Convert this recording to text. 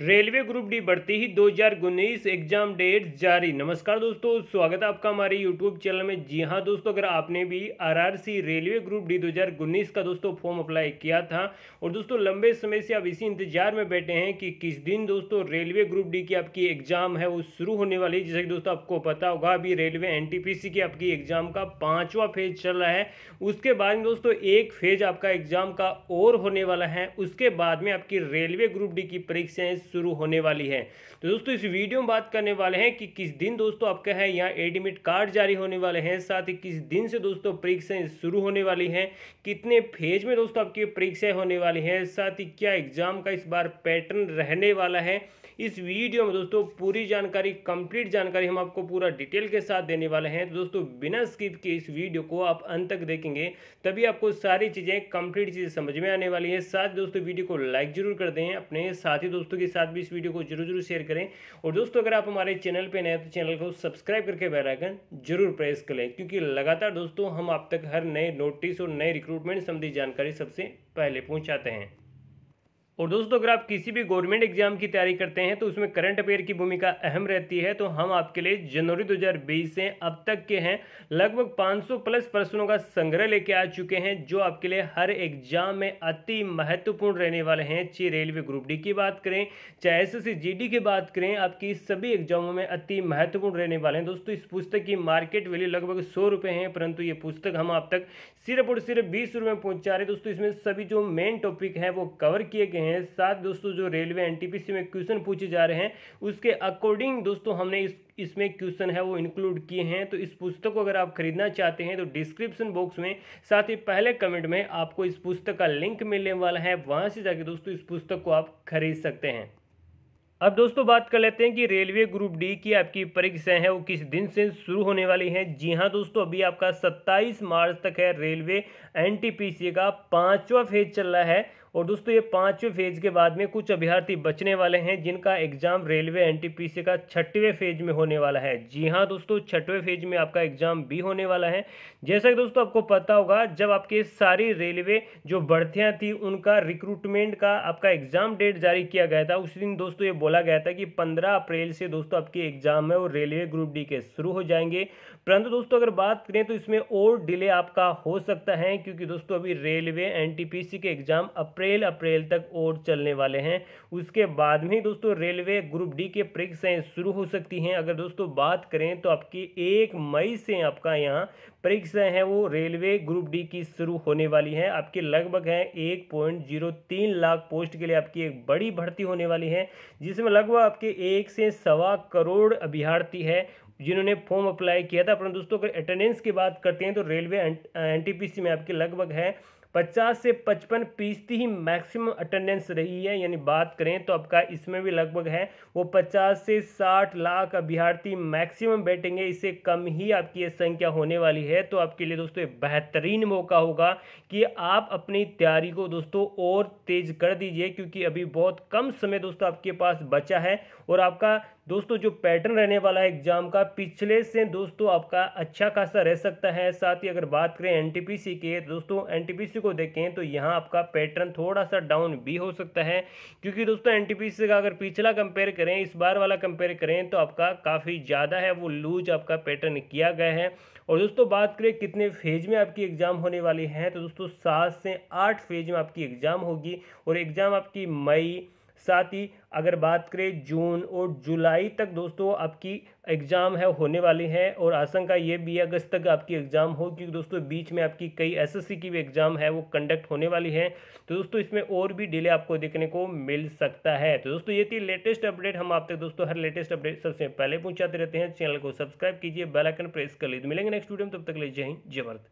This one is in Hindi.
रेलवे ग्रुप डी बढ़ती ही दो हजार उन्नीस एग्जाम डेट जारी नमस्कार दोस्तों स्वागत है आपका हमारे यूट्यूब चैनल में जी हाँ दोस्तों अगर आपने भी आरआरसी रेलवे ग्रुप डी दो हजार उन्नीस का दोस्तों फॉर्म अप्लाई किया था और दोस्तों लंबे समय से आप इसी इंतजार में बैठे हैं कि किस दिन दोस्तों रेलवे ग्रुप डी की आपकी एग्जाम है वो शुरू होने वाली है जैसे कि दोस्तों आपको पता होगा अभी रेलवे एन की आपकी एग्जाम का पाँचवा फेज चल रहा है उसके बाद में दोस्तों एक फेज आपका एग्जाम का और होने वाला है उसके बाद में आपकी रेलवे ग्रुप डी की परीक्षाएँ शुरू होने वाली है तो दोस्तों इस वीडियो में बात करने वाले हैं कि किस दिन दोस्तों आपका है यहाँ एडमिट कार्ड जारी होने वाले हैं साथ ही किस दिन से दोस्तों परीक्षाएं शुरू होने वाली हैं कितने फेज में दोस्तों आपकी परीक्षाएं होने वाली हैं साथ ही क्या एग्जाम का इस बार पैटर्न रहने वाला है इस वीडियो में दोस्तों पूरी जानकारी कंप्लीट जानकारी हम आपको पूरा डिटेल के साथ देने वाले हैं तो दोस्तों बिना स्किप के इस वीडियो को आप अंत तक देखेंगे तभी आपको सारी चीज़ें कंप्लीट चीज़ें समझ में आने वाली है साथ दोस्तों वीडियो को लाइक जरूर कर दें अपने साथी दोस्तों के साथ भी इस वीडियो को जरूर जरूर शेयर करें और दोस्तों अगर आप हमारे चैनल पर नए तो चैनल को सब्सक्राइब करके बेलाइकन जरूर प्रेस करें क्योंकि लगातार दोस्तों हम आप तक हर नए नोटिस और नए रिक्रूटमेंट संबंधी जानकारी सबसे पहले पहुँचाते हैं और दोस्तों अगर आप किसी भी गवर्नमेंट एग्जाम की तैयारी करते हैं तो उसमें करंट अफेयर की भूमिका अहम रहती है तो हम आपके लिए जनवरी 2020 से अब तक के हैं लगभग 500 प्लस प्रश्नों का संग्रह लेके आ चुके हैं जो आपके लिए हर एग्जाम में अति महत्वपूर्ण रहने वाले हैं चाहे रेलवे ग्रुप डी की बात करें चाहे एस एस की बात करें आपकी सभी एग्जामों में अति महत्वपूर्ण रहने वाले हैं दोस्तों इस पुस्तक की मार्केट वैल्यू लगभग सौ रुपये है परंतु ये पुस्तक हम आप तक सिर्फ और सिर्फ बीस रुपये में पहुंचा रहे दोस्तों इसमें सभी जो मेन टॉपिक हैं वो कवर किए गए हैं साथ दोस्तों जो रेलवे एनटीपीसी में क्वेश्चन पूछे जा रहे हैं उसके अकॉर्डिंग दोस्तों हमने इस इसमें क्वेश्चन है वो इंक्लूड किए हैं तो इस पुस्तक को अगर आप खरीदना चाहते हैं तो डिस्क्रिप्शन बॉक्स में साथ ही पहले कमेंट में आपको इस पुस्तक का लिंक मिलने वाला है वहाँ से जाके दोस्तों इस पुस्तक को आप खरीद सकते हैं अब दोस्तों बात कर लेते हैं कि रेलवे ग्रुप डी की आपकी परीक्षाएं हैं वो किस दिन से शुरू होने वाली हैं जी हाँ दोस्तों अभी आपका 27 मार्च तक है रेलवे एनटीपीसी का पांचवा फेज चल रहा है और दोस्तों ये पांचवें फेज के बाद में कुछ अभ्यर्थी बचने वाले हैं जिनका एग्जाम रेलवे एनटीपीसी का छठवें फेज में होने वाला है जी हाँ दोस्तों छठवें फेज में आपका एग्जाम भी होने वाला है जैसा कि दोस्तों आपको पता होगा जब आपके सारी रेलवे जो भर्तियाँ थी उनका रिक्रूटमेंट का आपका एग्जाम डेट जारी किया गया था उस दिन दोस्तों ये बोला बोला गया था कि 15 अप्रैल से दोस्तों आपके एग्जाम है और रेलवे ग्रुप डी के शुरू हो जाएंगे परंतु दोस्तों अगर बात करें तो इसमें और डिले आपका हो सकता है क्योंकि दोस्तों अभी रेलवे एनटीपीसी के एग्जाम अप्रैल अप्रैल तक और चलने वाले हैं उसके बाद में ही दोस्तों रेलवे ग्रुप डी के परीक्षाएं शुरू हो सकती हैं अगर दोस्तों बात करें तो आपकी एक मई से आपका यहाँ परीक्षाएं हैं वो रेलवे ग्रुप डी की शुरू होने वाली है आपके लगभग है एक पॉइंट जीरो तीन लाख पोस्ट के लिए आपकी एक बड़ी भर्ती होने वाली है जिसमें जिसमें लगभग आपके एक से सवा करोड़ अभ्यार्थी है जिन्होंने फॉर्म अप्लाई किया था अपना दोस्तों अगर अटेंडेंस की बात करते हैं तो रेलवे एनटीपीसी में आपके लगभग है पचास से पचपन फीसदी ही मैक्सिमम अटेंडेंस रही है यानी बात करें तो आपका इसमें भी लगभग है वो पचास से साठ लाख अभ्यर्थी मैक्सिमम बैठेंगे इससे कम ही आपकी ये संख्या होने वाली है तो आपके लिए दोस्तों बेहतरीन मौका होगा कि आप अपनी तैयारी को दोस्तों और तेज कर दीजिए क्योंकि अभी बहुत कम समय दोस्तों आपके पास बचा है और आपका दोस्तों जो पैटर्न रहने वाला है एग्जाम का पिछले से दोस्तों आपका अच्छा खासा रह सकता है साथ ही अगर बात करें एनटीपीसी के दोस्तों एनटीपीसी को देखें तो यहाँ आपका पैटर्न थोड़ा सा डाउन भी हो सकता है क्योंकि दोस्तों एनटीपीसी का अगर पिछला कंपेयर करें इस बार वाला कंपेयर करें तो आपका काफ़ी ज़्यादा है वो लूज आपका पैटर्न किया गया है और दोस्तों बात करें कितने फेज में आपकी एग्ज़ाम होने वाली है तो दोस्तों सात से आठ फेज में आपकी एग्ज़ाम होगी और एग्ज़ाम आपकी मई साथ ही अगर बात करें जून और जुलाई तक दोस्तों आपकी एग्ज़ाम है होने वाली है और आशंका ये भी है अगस्त तक आपकी एग्ज़ाम हो क्योंकि दोस्तों बीच में आपकी कई एसएससी की भी एग्ज़ाम है वो कंडक्ट होने वाली है तो दोस्तों इसमें और भी डिले आपको देखने को मिल सकता है तो दोस्तों ये थी लेटेस्ट अपडेट हम आप तक दोस्तों हर लेटेस्ट अपडेट सबसे पहले पहुँचाते रहते हैं चैनल को सब्सक्राइब कीजिए बेलाइकन प्रेस कर लीजिए मिलेंगे नेक्स्ट वीडियो में तब तक ले जय जय भारत